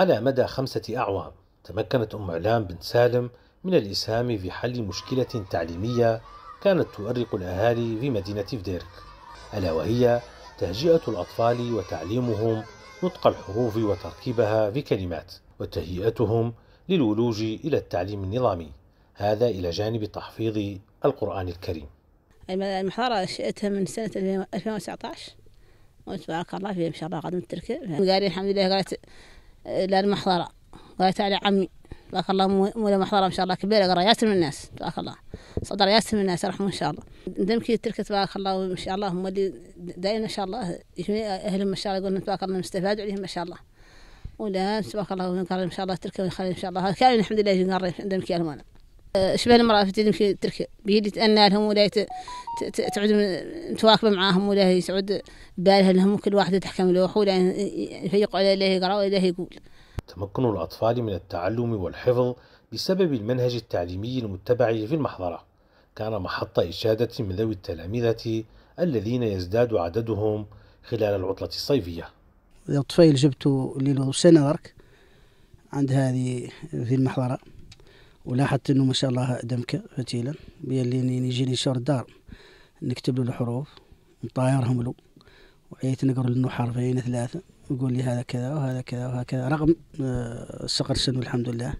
على مدى خمسة أعوام تمكنت أم علام بن سالم من الإسهام في حل مشكلة تعليمية كانت تؤرق الأهالي في مدينة فديرك ألا وهي تهجئة الأطفال وتعليمهم نطق الحروف وتركيبها في كلمات وتهيئتهم للولوج إلى التعليم النظامي هذا إلى جانب تحفيظ القرآن الكريم المحاضرة شئتها من سنة 2019 وتبارك الله في إن شاء الله غدا تركب قال الحمد لله قالت للمحضرة قالت تعالى عمي تبارك الله مولى محضرة إن شاء الله كبيرة قرا ياسر من الناس تبارك الله صدر ياسر من الناس رحمه إن شاء الله دمك تلك تبارك الله وإن شاء الله هم اللي دائما إن شاء الله يجمي أهلهم إن شاء الله يقولون تبارك الله مستفاد عليهم إن شاء الله ولا تبارك الله إن شاء الله تركه ويخليه إن شاء الله هذا كان الحمد لله يجي دمك يا المولى شبه المرأة في تمشي ترك بيدي تأنى لهم ولا تعود متواكبة معاهم ولا يسعد بالها لهم كل واحدة تحكم له ولا يفيق على الله يقرأ ولا يقول تمكن الأطفال من التعلم والحفظ بسبب المنهج التعليمي المتبع في المحضرة كان محط إشادة من ذوي التلامذة الذين يزداد عددهم خلال العطلة الصيفية الطفيل جبته له سنة عند هذه في المحضرة ولاحظت انه ما شاء الله دمك فتيلا يلي يجيني شهر الدار نكتب له الحروف نطايرهم له وعيت نقرا له حرفين ثلاثه يقول لي هذا كذا وهذا كذا وهكذا رغم آه، صغر سنه الحمد لله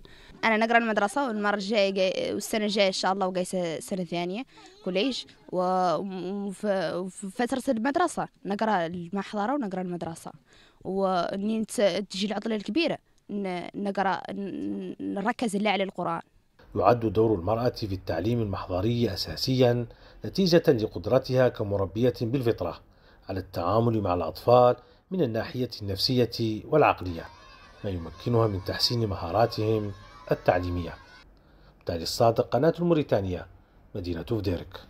انا نقرا المدرسه والمره الجايه والسنه الجايه ان شاء الله وقاي سنه ثانيه كوليج وفي فتره المدرسه نقرا المحضره ونقرا المدرسه ومنين تجي العطله الكبيره نقرا نركز اللي على القران يعد دور المرأة في التعليم المحضري أساسيا نتيجة لقدرتها كمربية بالفطرة على التعامل مع الأطفال من الناحية النفسية والعقلية ما يمكنها من تحسين مهاراتهم التعليمية تالي الصادق قناة الموريتانية مدينة فديرك